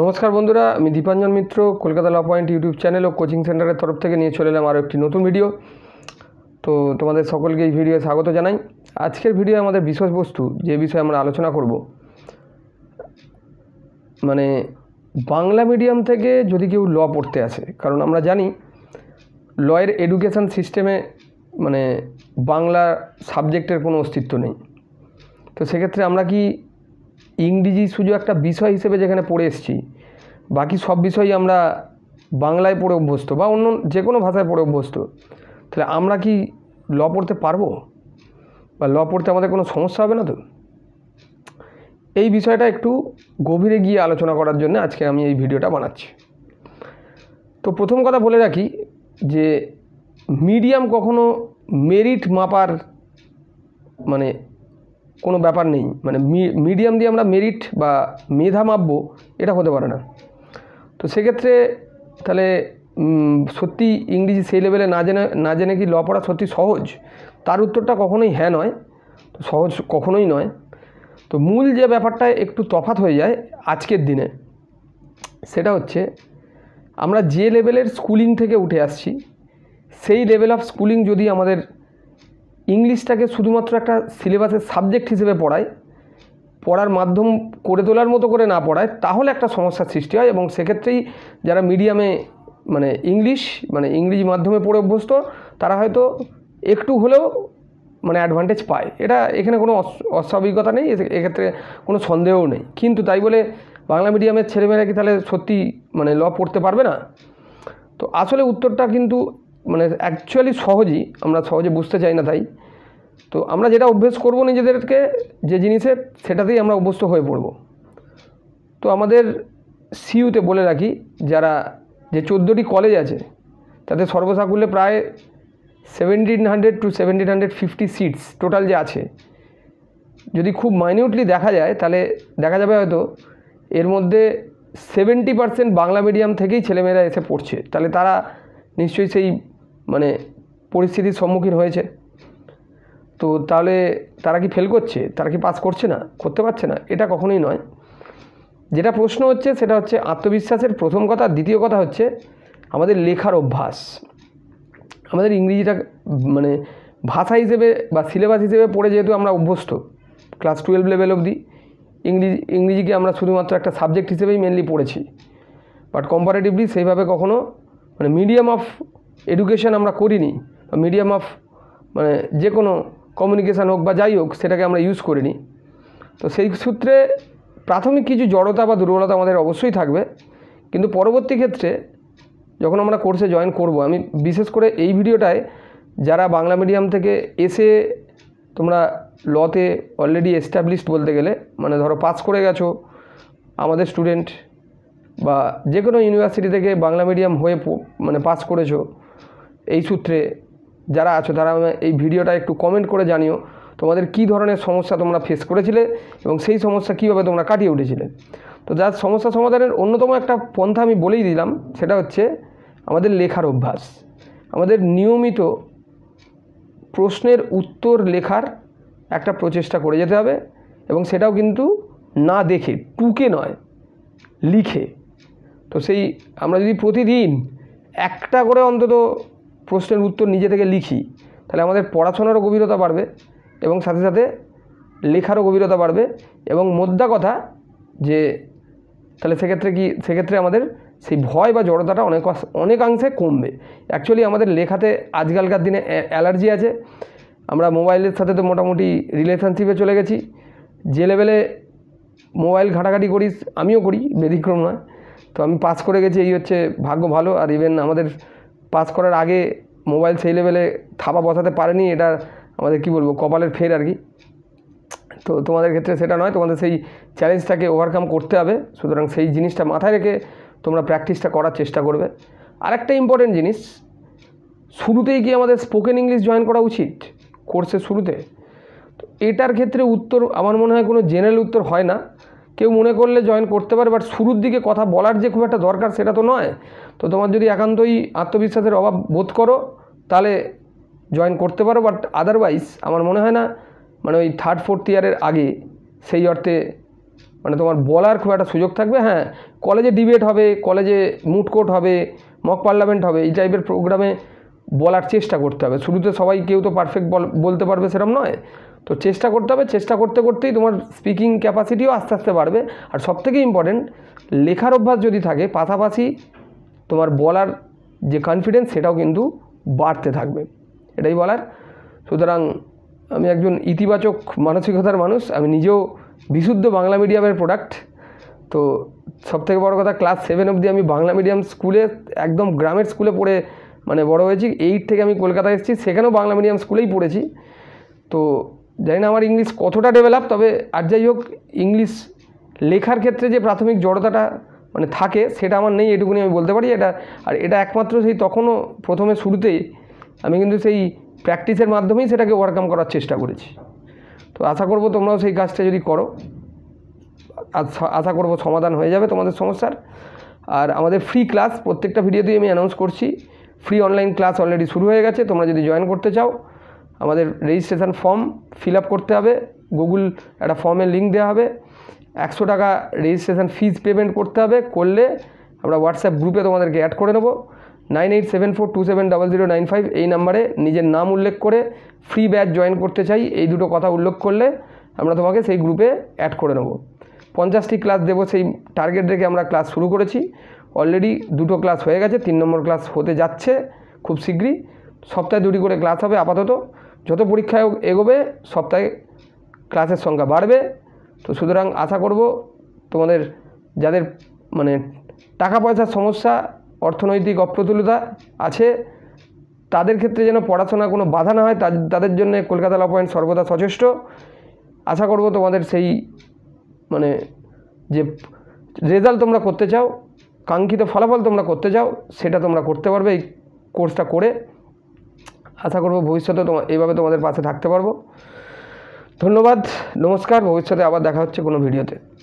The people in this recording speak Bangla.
নমস্কার বন্ধুরা আমি Dipanjan Mitra Kolkata law point YouTube channel ও কোচিং সেন্টারের তরফ থেকে নিয়ে চলে এলাম আরও একটি নতুন ভিডিও তো তোমাদের সকলকে এই ভিডিও স্বাগত জানাই আজকের ভিডিও আমাদের বিষয়বস্তু যে বিষয়ে আমরা আলোচনা করব মানে বাংলা মিডিয়াম থেকে যদি কেউ ল পড়তে আসে কারণ আমরা জানি লয়ের এডুকেশান সিস্টেমে মানে বাংলা সাবজেক্টের কোনো অস্তিত্ব নেই তো সেক্ষেত্রে আমরা কি ইংরেজি শুধু একটা বিষয় হিসেবে যেখানে পড়ে এসেছি বাকি সব বিষয়ই আমরা বাংলায় পড়ে অভ্যস্ত বা অন্য যে কোনো ভাষায় পড়ে অভ্যস্ত তাহলে আমরা কি ল পড়তে পারবো বা ল পড়তে আমাদের কোনো সমস্যা হবে না তো এই বিষয়টা একটু গভীরে গিয়ে আলোচনা করার জন্য আজকে আমি এই ভিডিওটা বানাচ্ছি তো প্রথম কথা বলে রাখি যে মিডিয়াম কখনো মেরিট মাপার মানে কোনো ব্যাপার নেই মানে মিডিয়াম দিয়ে আমরা মেরিট বা মেধা মাপবো এটা হতে পারে না তো সেক্ষেত্রে তাহলে সত্যি ইংরেজি সেই লেভেলে না জেনে না জেনে কি ল পড়া সত্যি সহজ তার উত্তরটা কখনোই হ্যাঁ নয় তো সহজ কখনোই নয় তো মূল যে ব্যাপারটা একটু তফাত হয়ে যায় আজকের দিনে সেটা হচ্ছে আমরা যে লেভেলের স্কুলিং থেকে উঠে আসছি সেই লেভেল অফ স্কুলিং যদি আমাদের ইংলিশটাকে শুধুমাত্র একটা সিলেবাসের সাবজেক্ট হিসেবে পড়ায় পড়ার মাধ্যম করে তোলার মতো করে না পড়ায় তাহলে একটা সমস্যার সৃষ্টি হয় এবং সেক্ষেত্রেই যারা মিডিয়ামে মানে ইংলিশ মানে ইংরেজি মাধ্যমে পড়ে অভ্যস্ত তারা হয়তো একটু হলেও মানে অ্যাডভান্টেজ পায় এটা এখানে কোনো অস্বাভাবিকতা নেই এক্ষেত্রে কোনো সন্দেহও নেই কিন্তু তাই বলে বাংলা মিডিয়ামের ছেলেমেয়েরা কি তাহলে সত্যি মানে ল পড়তে পারবে না তো আসলে উত্তরটা কিন্তু মানে অ্যাকচুয়ালি সহজই আমরা সহজে বুঝতে চাই না তাই তো আমরা যেটা অভ্যেস করব নিজেদেরকে যে জিনিসে সেটাতেই আমরা অভ্যস্ত হয়ে পড়ব তো আমাদের সিইউতে বলে রাখি যারা যে চোদ্দোটি কলেজ আছে তাদের সর্বসাকুল্যে প্রায় seventeen hundred to seventeen hundred fifty seats total যে আছে যদি খুব মাইনিউটলি দেখা যায় তাহলে দেখা যাবে হয়তো এর মধ্যে সেভেন্টি পার্সেন্ট বাংলা মিডিয়াম থেকেই ছেলেমেয়েরা এসে পড়ছে তাহলে তারা নিশ্চয়ই সেই মানে পরিস্থিতির সম্মুখীন হয়েছে তো তাহলে তারা কি ফেল করছে তারা কি পাস করছে না করতে পারছে না এটা কখনোই নয় যেটা প্রশ্ন হচ্ছে সেটা হচ্ছে আত্মবিশ্বাসের প্রথম কথা দ্বিতীয় কথা হচ্ছে আমাদের লেখার অভ্যাস আমাদের ইংরেজিটা মানে ভাষা হিসেবে বা সিলেবাস হিসেবে পড়ে যেহেতু আমরা অভ্যস্ত ক্লাস টুয়েলভ লেভেল অবধি ইংরেজি ইংরেজিকে আমরা শুধুমাত্র একটা সাবজেক্ট হিসেবেই মেনলি পড়েছি বাট কম্পারেটিভলি সেইভাবে কখনো মানে মিডিয়াম অফ এডুকেশন আমরা করিনি বা মিডিয়াম অফ মানে যে কোনো কমিউনিকেশান হোক বা যাই হোক সেটাকে আমরা ইউজ করিনি তো সেই সূত্রে প্রাথমিক কিছু জড়তা বা দুর্বলতা আমাদের অবশ্যই থাকবে কিন্তু পরবর্তী ক্ষেত্রে যখন আমরা কোর্সে জয়েন করব আমি বিশেষ করে এই ভিডিওটায় যারা বাংলা মিডিয়াম থেকে এসে তোমরা লতে অলরেডি এস্টাবলিশড বলতে গেলে মানে ধরো পাস করে গেছো আমাদের স্টুডেন্ট বা যে কোনো ইউনিভার্সিটি থেকে বাংলা মিডিয়াম হয়ে মানে পাস করেছো এই সূত্রে যারা আছো তারা এই ভিডিওটা একটু কমেন্ট করে জানিও তোমাদের কি ধরনের সমস্যা তোমরা ফেস করেছিলে এবং সেই সমস্যা কীভাবে তোমরা কাটিয়ে উঠেছিলে তো যার সমস্যা সমাধানের অন্যতম একটা পন্থা আমি বলেই দিলাম সেটা হচ্ছে আমাদের লেখার অভ্যাস আমাদের নিয়মিত প্রশ্নের উত্তর লেখার একটা প্রচেষ্টা করে যেতে হবে এবং সেটাও কিন্তু না দেখে টুকে নয় লিখে তো সেই আমরা যদি প্রতিদিন একটা করে অন্তত প্রশ্নের উত্তর নিজে থেকে লিখি তাহলে আমাদের পড়াশোনারও গভীরতা বাড়বে এবং সাথে সাথে লেখারও গভীরতা বাড়বে এবং মোদ্দা কথা যে তাহলে সেক্ষেত্রে কি সেক্ষেত্রে আমাদের সেই ভয় বা জড়তাটা অনেক অনেকাংশে কমবে অ্যাকচুয়ালি আমাদের লেখাতে আজকালকার দিনে অ্যালার্জি আছে আমরা মোবাইলের সাথে তো মোটামুটি রিলেশনশিপে চলে গেছি যে লেভেলে মোবাইল ঘাটাঘাটি করিস আমিও করি ব্যতিক্রম নয় তো আমি পাস করে গেছি এই হচ্ছে ভাগ্য ভালো আর ইভেন আমাদের পাস করার আগে মোবাইল সেই লেভেলে থাবা বসাতে পারেনি এটা আমাদের কি বলবো কপালের ফের আর কি তো তোমাদের ক্ষেত্রে সেটা নয় তোমাদের সেই চ্যালেঞ্জটাকে ওভারকাম করতে হবে সুতরাং সেই জিনিসটা মাথায় রেখে তোমরা প্র্যাকটিসটা করার চেষ্টা করবে আরেকটা ইম্পর্টেন্ট জিনিস শুরুতেই কি আমাদের স্পোকেন ইংলিশ জয়েন করা উচিত কোর্সের শুরুতে তো এটার ক্ষেত্রে উত্তর আমার মনে হয় কোনো জেনারেল উত্তর হয় না কেউ মনে করলে জয়েন করতে পারে বাট শুরুর দিকে কথা বলার যে খুব একটা দরকার সেটা তো নয় তো তোমার যদি একান্তই আত্মবিশ্বাসের অভাব বোধ করো তাহলে জয়েন করতে পারো বাট আদারওয়াইজ আমার মনে হয় না মানে ওই থার্ড ফোর্থ ইয়ারের আগে সেই অর্থে মানে তোমার বলার খুব একটা সুযোগ থাকবে হ্যাঁ কলেজে ডিবেট হবে কলেজে মুট হবে মক পার্লামেন্ট হবে এই টাইপের প্রোগ্রামে বলার চেষ্টা করতে হবে শুরুতে সবাই কেউ তো পারফেক্ট বলতে পারবে সেরকম নয় তো চেষ্টা করতে হবে চেষ্টা করতে করতেই তোমার স্পিকিং ক্যাপাসিটিও আস্তে আস্তে বাড়বে আর সব থেকে ইম্পর্টেন্ট লেখার অভ্যাস যদি থাকে পাশাপাশি তোমার বলার যে কনফিডেন্স সেটাও কিন্তু বাড়তে থাকবে এটাই বলার সুতরাং আমি একজন ইতিবাচক মানসিকতার মানুষ আমি নিজেও বিশুদ্ধ বাংলা মিডিয়ামের প্রোডাক্ট তো সবথেকে বড় কথা ক্লাস সেভেন অবধি আমি বাংলা মিডিয়াম স্কুলে একদম গ্রামের স্কুলে পড়ে মানে বড় হয়েছি এইট থেকে আমি কলকাতা এসেছি সেখানেও বাংলা মিডিয়াম স্কুলেই পড়েছি তো জানি না আমার ইংলিশ কতটা ডেভেলপ তবে আর যাই হোক ইংলিশ লেখার ক্ষেত্রে যে প্রাথমিক জড়তাটা মানে থাকে সেটা আমার নেই এটুকুনি আমি বলতে পারি এটা আর এটা একমাত্র সেই তখনও প্রথমে শুরুতেই আমি কিন্তু সেই প্র্যাকটিসের মাধ্যমেই সেটাকে ওভারকাম করার চেষ্টা করেছি তো আশা করব তোমরাও সেই কাজটা যদি করো আশা করব সমাধান হয়ে যাবে তোমাদের সমস্যার আর আমাদের ফ্রি ক্লাস প্রত্যেকটা ভিডিওতেই আমি অ্যানাউন্স করছি ফ্রি অনলাইন ক্লাস অলরেডি শুরু হয়ে গেছে তোমরা যদি জয়েন করতে চাও আমাদের রেজিস্ট্রেশন ফর্ম ফিল আপ করতে হবে গুগল একটা ফর্মের লিঙ্ক দেওয়া হবে একশো টাকা রেজিস্ট্রেশন ফিজ পেমেন্ট করতে হবে করলে আমরা হোয়াটসঅ্যাপ গ্রুপে তোমাদেরকে অ্যাড করে নেবো nine eight seven four two seven double zero nine five এই নাম্বারে নিজের নাম উল্লেখ করে ফ্রি ব্যাচ জয়েন করতে চাই এই দুটো কথা উল্লেখ করলে আমরা তোমাকে সেই গ্রুপে অ্যাড করে নেবো পঞ্চাশটি ক্লাস দেবো সেই টার্গেট রেখে আমরা ক্লাস শুরু করেছি অলরেডি দুটো ক্লাস হয়ে গেছে তিন নম্বর ক্লাস হতে যাচ্ছে খুব শীঘ্রই সপ্তাহে দুটি করে ক্লাস হবে আপাতত যত পরীক্ষায় এগোবে সপ্তাহে ক্লাসের সংখ্যা বাড়বে তো সুতরাং আশা করব তোমাদের যাদের মানে টাকা পয়সার সমস্যা অর্থনৈতিক অপ্রতুলতা আছে তাদের ক্ষেত্রে যেন পড়াশোনা কোনো বাধা না হয় তাদের জন্য কলকাতা ল পয়েন্ট সর্বদা সচেষ্ট আশা করব তোমাদের সেই মানে যে রেজাল্ট তোমরা করতে চাও কাঙ্ক্ষিত ফলাফল তোমরা করতে চাও সেটা তোমরা করতে পারবে এই কোর্সটা করে আশা করব ভবিষ্যতে তোমার এইভাবে তোমাদের পাশে থাকতে পারবো ধন্যবাদ নমস্কার ভবিষ্যতে আবার দেখা হচ্ছে কোনো ভিডিওতে